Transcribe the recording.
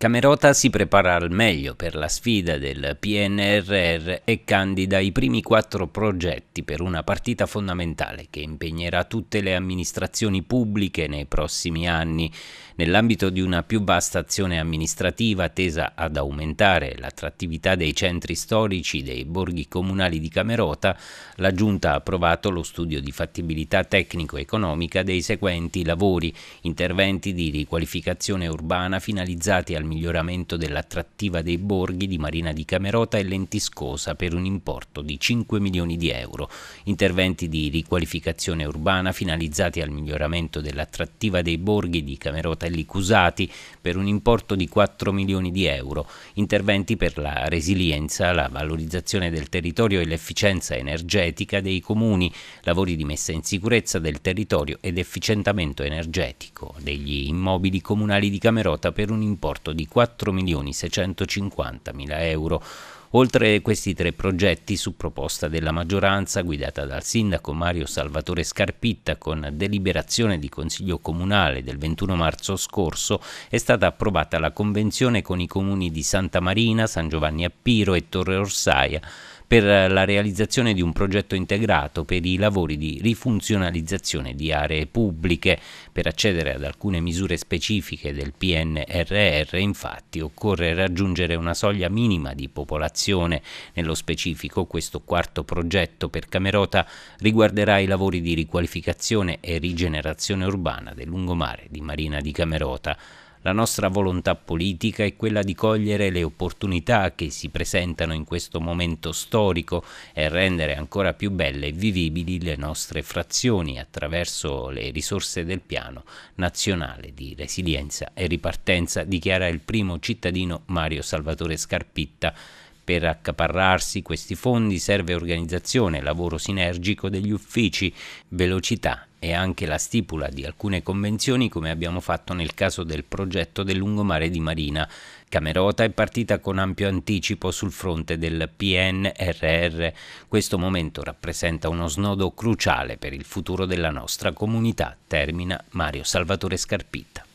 Camerota si prepara al meglio per la sfida del PNRR e candida i primi quattro progetti per una partita fondamentale che impegnerà tutte le amministrazioni pubbliche nei prossimi anni nell'ambito di una più vasta azione amministrativa tesa ad aumentare l'attrattività dei centri storici dei borghi comunali di Camerota, la Giunta ha approvato lo studio di fattibilità tecnico-economica dei seguenti lavori, interventi di riqualificazione urbana finalizzati al miglioramento dell'attrattiva dei borghi di Marina di Camerota e Lentiscosa per un importo di 5 milioni di euro, interventi di riqualificazione urbana finalizzati al miglioramento dell'attrattiva dei borghi di Camerota e Licusati per un importo di 4 milioni di euro, interventi per la resilienza, la valorizzazione del territorio e l'efficienza energetica dei comuni, lavori di messa in sicurezza del territorio ed efficientamento energetico degli immobili comunali di Camerota per un importo di di 4.650.000 euro. Oltre questi tre progetti, su proposta della maggioranza guidata dal sindaco Mario Salvatore Scarpitta con deliberazione di Consiglio Comunale del 21 marzo scorso, è stata approvata la convenzione con i comuni di Santa Marina, San Giovanni Appiro e Torre Orsaia per la realizzazione di un progetto integrato per i lavori di rifunzionalizzazione di aree pubbliche. Per accedere ad alcune misure specifiche del PNRR infatti occorre raggiungere una soglia minima di popolazione programmazione. Nello specifico questo quarto progetto per Camerota riguarderà i lavori di riqualificazione e rigenerazione urbana del lungomare di Marina di Camerota. La nostra volontà politica è quella di cogliere le opportunità che si presentano in questo momento storico e rendere ancora più belle e vivibili le nostre frazioni attraverso le risorse del piano nazionale di resilienza e ripartenza, dichiara il primo cittadino Mario Salvatore Scarpitta per accaparrarsi questi fondi serve organizzazione, lavoro sinergico degli uffici, velocità e anche la stipula di alcune convenzioni come abbiamo fatto nel caso del progetto del lungomare di Marina. Camerota è partita con ampio anticipo sul fronte del PNRR. Questo momento rappresenta uno snodo cruciale per il futuro della nostra comunità, termina Mario Salvatore Scarpitta.